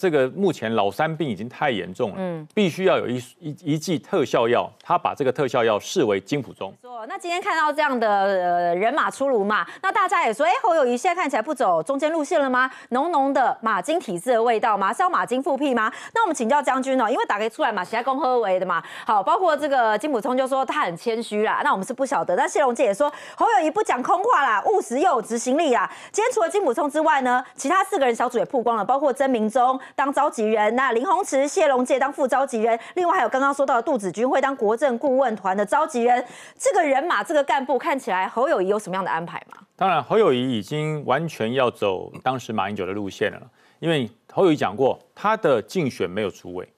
这个目前老三病已经太严重了，嗯，必须要有一一一剂特效药，他把这个特效药视为金普中。那今天看到这样的呃人马出炉嘛，那大家也说，哎，侯友谊现在看起来不走中间路线了吗？浓浓的马金体质的味道吗？是要马金复辟吗？那我们请教将军哦，因为打开出来嘛，谢公喝为的嘛，好，包括这个金普冲就说他很谦虚啦，那我们是不晓得，但谢龙姐也说侯友谊不讲空话啦，务实又有执行力啦。今天除了金普冲之外呢，其他四个人小组也曝光了，包括曾明忠。当召集人，那林鸿池、谢龙介当副召集人，另外还有刚刚说到的杜子君会当国政顾问团的召集人。这个人马、这个干部看起来，侯友谊有什么样的安排吗？当然，侯友谊已经完全要走当时马英九的路线了，因为侯友谊讲过，他的竞选没有主委，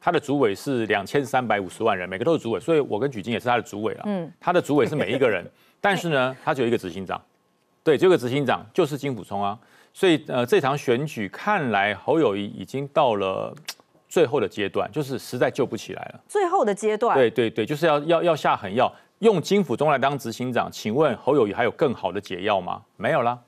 他的主委是两千三百五十万人，每个都是主委，所以我跟举金也是他的主委了。嗯，他的主委是每一个人，但是呢，他只有一个执行长，对，就一个执行长，就是金辅聪啊。所以，呃，这场选举看来侯友谊已经到了 最后的阶段，就是实在救不起来了。最后的阶段，对对对，就是要要要下狠药，用金辅中来当执行长。请问侯友谊还有更好的解药吗？没有了，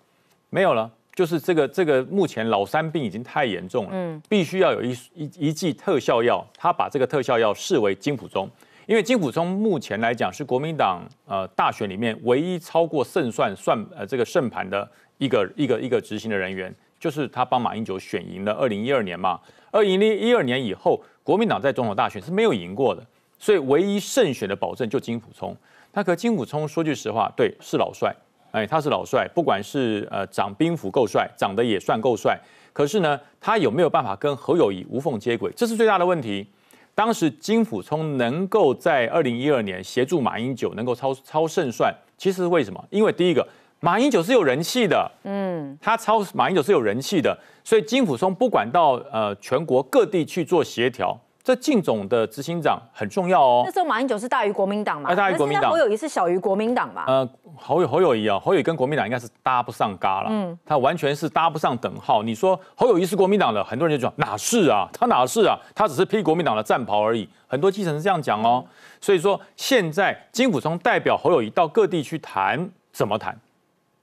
没有了，就是这个这个目前老三病已经太严重了，嗯，必须要有一一一剂特效药，他把这个特效药视为金辅中。因为金溥聪目前来讲是国民党呃大选里面唯一超过胜算算呃这个胜盘的一个一个一个执行的人员，就是他帮马英九选赢了二零一二年嘛，而零了一二年以后，国民党在总统大选是没有赢过的，所以唯一胜选的保证就金溥聪。那可金溥聪说句实话，对，是老帅，哎，他是老帅，不管是呃长兵符够帅，长得也算够帅，可是呢，他有没有办法跟侯友谊无缝接轨，这是最大的问题。当时金辅聪能够在二零一二年协助马英九能够超超胜算，其实是为什么？因为第一个马英九是有人气的，嗯，他超马英九是有人气的，所以金辅聪不管到呃全国各地去做协调。这靳总的执行长很重要哦。那时候马英九是大于国民党嘛？大于国民党。侯友谊是小于国民党嘛？呃，侯友侯友谊啊，侯友跟国民党应该是搭不上嘎了。嗯。他完全是搭不上等号。你说侯友谊是国民党的，很多人就讲哪是啊？他哪是啊？他只是披国民党的战袍而已。很多基层是这样讲哦。所以说现在金辅忠代表侯友谊到各地去谈，怎么谈？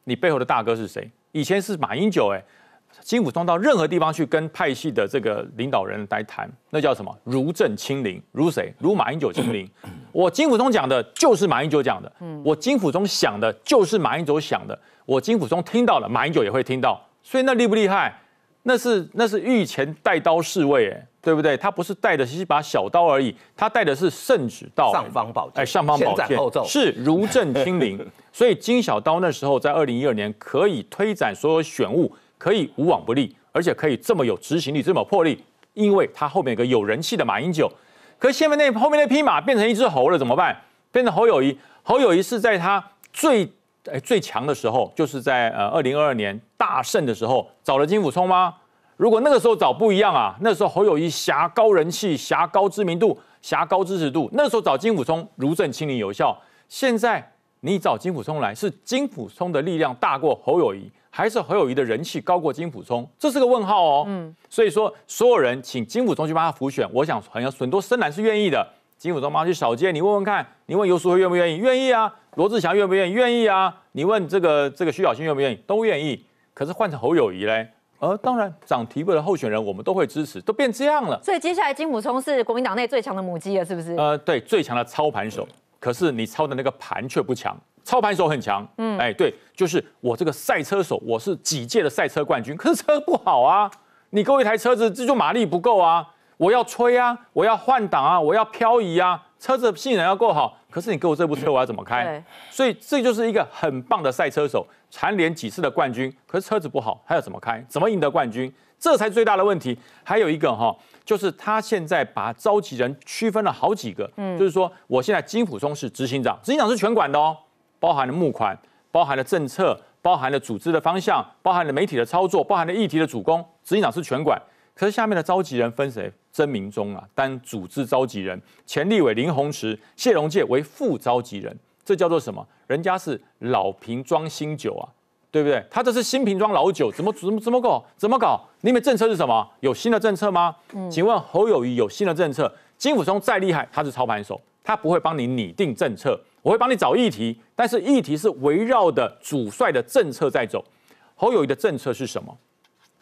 你背后的大哥是谁？以前是马英九哎。金辅中到任何地方去跟派系的这个领导人来谈，那叫什么？如朕亲临，如谁？如马英九亲临。我金辅中讲的就是马英九讲的，我金辅中想的就是马英九想的，我金辅中听到了，马英九也会听到。所以那厉不厉害？那是那是御前带刀侍卫，哎，对不对？他不是带的是一把小刀而已，他带的是圣旨刀，上方宝剑，上方宝剑是如朕亲临。所以金小刀那时候在二零一二年可以推展所有选务。可以无往不利，而且可以这么有执行力，这么魄力，因为他后面有个有人气的马英九。可现面那后面那匹马变成一只猴了，怎么办？变成侯友谊。侯友谊是在他最诶最强的时候，就是在呃二零二二年大胜的时候找了金辅聪吗？如果那个时候找不一样啊，那时候侯友谊侠高人气、侠高知名度、侠高支持度，那时候找金辅聪如正清零有效。现在。你找金辅聪来，是金辅聪的力量大过侯友谊，还是侯友谊的人气高过金辅聪？这是个问号哦。嗯，所以说所有人请金辅聪去帮他辅选，我想很有很多深蓝是愿意的。金辅聪帮去扫街，你问问看，你问游淑惠愿不愿意？愿意啊。罗志祥愿不愿意？愿意啊。你问这个这个徐小新愿不愿意？都愿意。可是换成侯友谊嘞？呃，当然，长提位的候选人我们都会支持，都变这样了。所以接下来金辅聪是国民党内最强的母鸡了，是不是？呃，对，最强的操盘手。可是你操的那个盘却不强，操盘手很强。嗯，哎，对，就是我这个赛车手，我是几届的赛车冠军，可是车不好啊。你给我一台车子，这就马力不够啊。我要吹啊，我要换挡啊，我要漂移啊，车子性能要够好。可是你给我这部车，我要怎么开？所以这就是一个很棒的赛车手，蝉联几次的冠军。可是车子不好，还要怎么开？怎么赢得冠军？这才最大的问题。还有一个哈，就是他现在把召集人区分了好几个。嗯，就是说，我现在金虎松是执行长，执行长是全管的哦，包含了募款，包含了政策，包含了组织的方向，包含了媒体的操作，包含了议题的主攻。执行长是全管，可是下面的召集人分谁？曾明忠啊，当组织召集人，前立委林鸿池、谢龙介为副召集人，这叫做什么？人家是老瓶装新酒啊，对不对？他这是新瓶装老酒，怎么怎么怎么搞？怎么搞？你们政策是什么？有新的政策吗？请问侯友谊有新的政策？金辅松再厉害，他是操盘手，他不会帮你拟定政策，我会帮你找议题，但是议题是围绕的主帅的政策在走。侯友谊的政策是什么？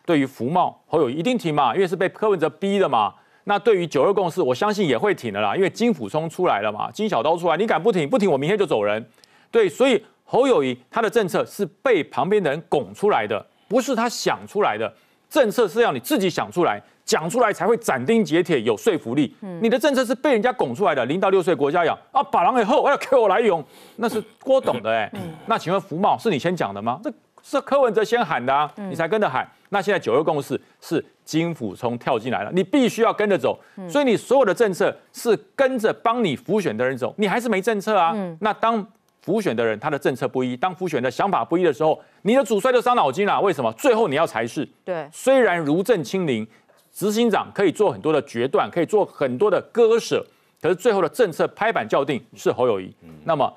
对于福茂侯友一定停嘛，因为是被柯文哲逼的嘛。那对于九二共识，我相信也会停的啦，因为金辅冲出来了嘛，金小刀出来，你敢不停不停，我明天就走人。对，所以侯友宜他的政策是被旁边的人拱出来的，不是他想出来的。政策是要你自己想出来、讲出来，才会斩钉截铁、有说服力。你的政策是被人家拱出来的，零到六岁国家养啊，把狼给后，我要给我来用，那是郭董的哎。那请问福茂是你先讲的吗？这？是柯文哲先喊的啊，你才跟着喊。那现在九二共识是金辅聪跳进来了，你必须要跟着走。所以你所有的政策是跟着帮你浮选的人走，你还是没政策啊？那当浮选的人他的政策不一，当浮选的想法不一的时候，你的主帅就伤脑筋了。为什么最后你要裁是。对，虽然如正清零执行长可以做很多的决断，可以做很多的割舍，可是最后的政策拍板叫定是侯友谊。那么。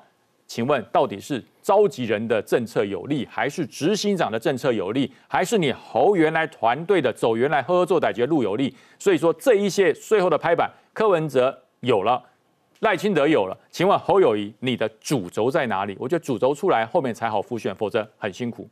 请问到底是召集人的政策有利，还是执行长的政策有利，还是你侯原来团队的走原来做作的路有利？所以说这一些最后的拍板，柯文哲有了，赖清德有了。请问侯友谊，你的主轴在哪里？我觉得主轴出来，后面才好复选，否则很辛苦。